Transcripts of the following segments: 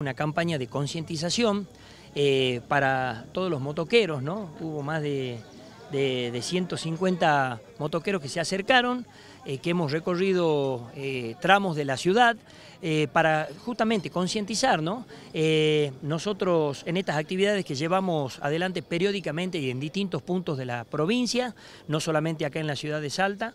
Una campaña de concientización eh, para todos los motoqueros, ¿no? Hubo más de, de 150 motoqueros que se acercaron, eh, que hemos recorrido eh, tramos de la ciudad eh, para justamente concientizarnos. nosotros en estas actividades que llevamos adelante periódicamente y en distintos puntos de la provincia, no solamente acá en la ciudad de Salta,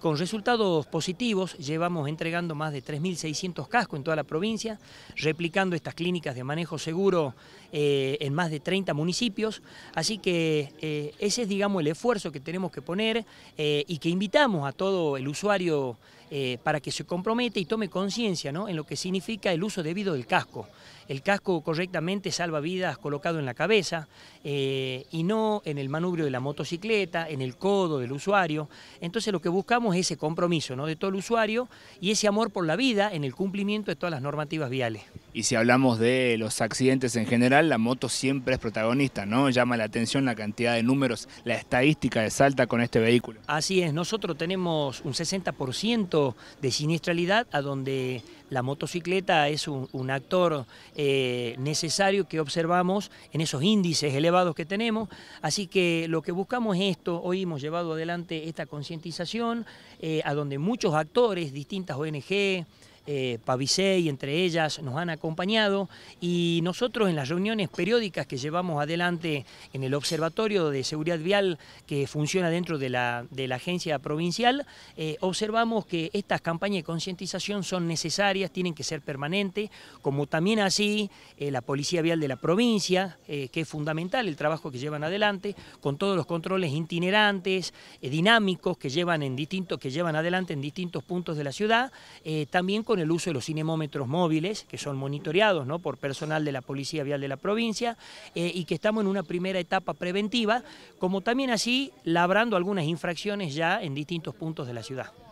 con resultados positivos llevamos entregando más de 3.600 cascos en toda la provincia, replicando estas clínicas de manejo seguro en más de 30 municipios. Así que ese es, digamos, el esfuerzo que tenemos que poner y que invitamos a todos el usuario eh, para que se comprometa y tome conciencia en lo que significa el uso debido del casco. El casco correctamente salva vidas colocado en la cabeza eh, y no en el manubrio de la motocicleta, en el codo del usuario. Entonces lo que buscamos es ese compromiso ¿no? de todo el usuario y ese amor por la vida en el cumplimiento de todas las normativas viales. Y si hablamos de los accidentes en general, la moto siempre es protagonista, ¿no? Llama la atención la cantidad de números, la estadística de Salta con este vehículo. Así es, nosotros tenemos un 60% de siniestralidad a donde la motocicleta es un, actor eh, necesario que observamos en esos índices elevados que tenemos. Así que lo que buscamos es esto, hoy hemos llevado adelante esta concientización eh, a donde muchos actores, distintas ONG, eh, Pavisei, entre ellas, nos han acompañado y nosotros en las reuniones periódicas que llevamos adelante en el Observatorio de Seguridad Vial que funciona dentro de la, agencia provincial, eh, observamos que estas campañas de concientización son necesarias, tienen que ser permanentes, como también así eh, la Policía Vial de la provincia, eh, que es fundamental el trabajo que llevan adelante, con todos los controles itinerantes, dinámicos que llevan, en distintos, que llevan adelante en distintos puntos de la ciudad, también con el uso de los cinemómetros móviles, que son monitoreados por personal de la Policía Vial de la provincia, eh, y que estamos en una primera etapa preventiva, como también así labrando algunas infracciones ya en distintos puntos de la ciudad.